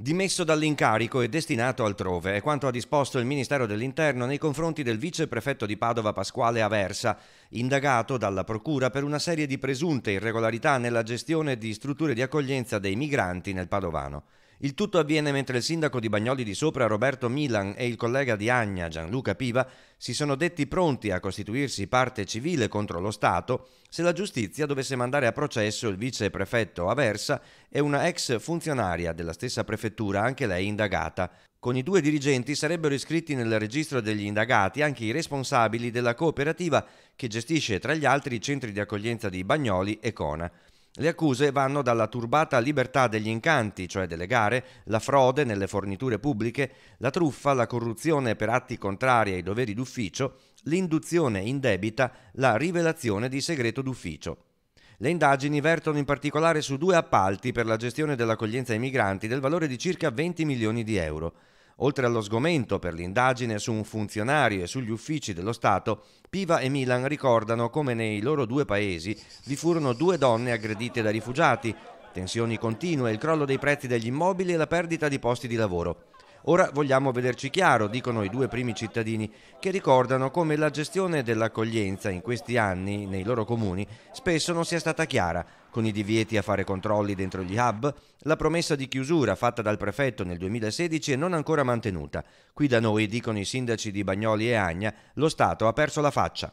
Dimesso dall'incarico e destinato altrove è quanto ha disposto il Ministero dell'Interno nei confronti del viceprefetto di Padova Pasquale Aversa, indagato dalla Procura per una serie di presunte irregolarità nella gestione di strutture di accoglienza dei migranti nel Padovano. Il tutto avviene mentre il sindaco di Bagnoli di Sopra, Roberto Milan, e il collega di Agna, Gianluca Piva, si sono detti pronti a costituirsi parte civile contro lo Stato se la giustizia dovesse mandare a processo il vice prefetto Aversa e una ex funzionaria della stessa prefettura, anche lei indagata. Con i due dirigenti sarebbero iscritti nel registro degli indagati anche i responsabili della cooperativa che gestisce tra gli altri i centri di accoglienza di Bagnoli e Cona. Le accuse vanno dalla turbata libertà degli incanti, cioè delle gare, la frode nelle forniture pubbliche, la truffa, la corruzione per atti contrari ai doveri d'ufficio, l'induzione in debita, la rivelazione di segreto d'ufficio. Le indagini vertono in particolare su due appalti per la gestione dell'accoglienza ai migranti del valore di circa 20 milioni di euro. Oltre allo sgomento per l'indagine su un funzionario e sugli uffici dello Stato, Piva e Milan ricordano come nei loro due paesi vi furono due donne aggredite da rifugiati, tensioni continue, il crollo dei prezzi degli immobili e la perdita di posti di lavoro. Ora vogliamo vederci chiaro, dicono i due primi cittadini, che ricordano come la gestione dell'accoglienza in questi anni nei loro comuni spesso non sia stata chiara, con i divieti a fare controlli dentro gli hub, la promessa di chiusura fatta dal prefetto nel 2016 e non ancora mantenuta. Qui da noi, dicono i sindaci di Bagnoli e Agna, lo Stato ha perso la faccia.